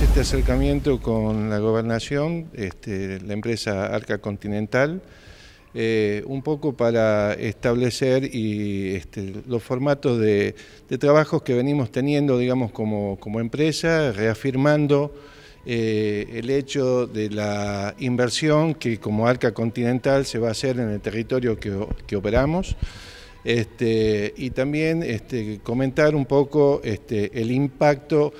este acercamiento con la gobernación, este, la empresa Arca Continental, eh, un poco para establecer este, los formatos de, trabajos que venimos teniendo, digamos, como, empresa, reafirmando eh, el hecho de la inversión que como Arca Continental se va a hacer en el territorio que, operamos. Este, y también este, comentar un poco este, el impacto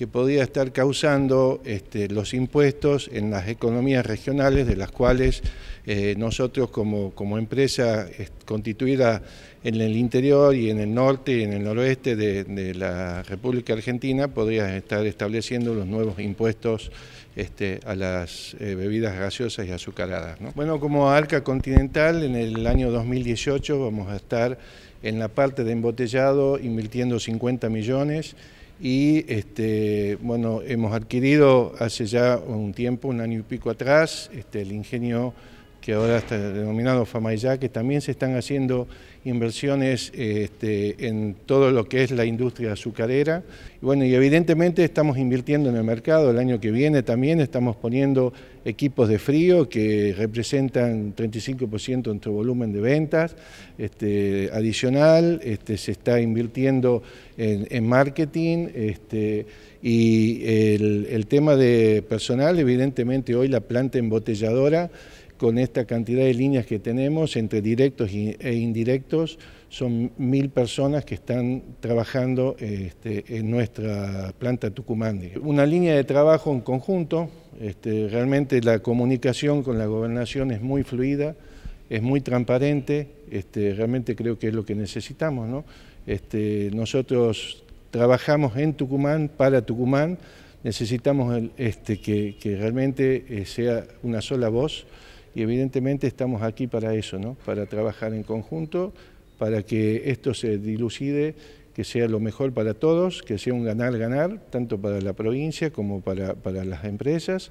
que podía estar causando este, los impuestos en las economías regionales de las cuales eh, nosotros como, como empresa constituida en el interior y en el norte y en el noroeste de, la República Argentina podría estar estableciendo los nuevos impuestos este, a las eh, bebidas gaseosas y azucaradas. Bueno, como Arca Continental en el año 2018 vamos a estar en la parte de embotellado invirtiendo 50 millones y este, bueno, hemos adquirido hace ya un tiempo, un año y pico atrás, este, el ingenio que ahora está denominado Famayá, que también se están haciendo inversiones este, en todo lo que es la industria azucarera. bueno, y evidentemente estamos invirtiendo en el mercado, el año que viene también estamos poniendo equipos de frío que representan 35% en nuestro volumen de ventas este, adicional, este, se está invirtiendo en, marketing este, y el tema de personal, evidentemente hoy la planta embotelladora, con esta cantidad de líneas que tenemos, entre directos e indirectos, son mil personas que están trabajando este, en nuestra planta Tucumán. Una línea de trabajo en conjunto, este, realmente la comunicación con la gobernación es muy fluida, es muy transparente, este, realmente creo que es lo que necesitamos. nosotros trabajamos en Tucumán, para Tucumán, necesitamos que, realmente eh, sea una sola voz y evidentemente estamos aquí para eso, ¿no? para trabajar en conjunto, para que esto se dilucide, que sea lo mejor para todos, que sea un ganar-ganar, tanto para la provincia como para, para las empresas.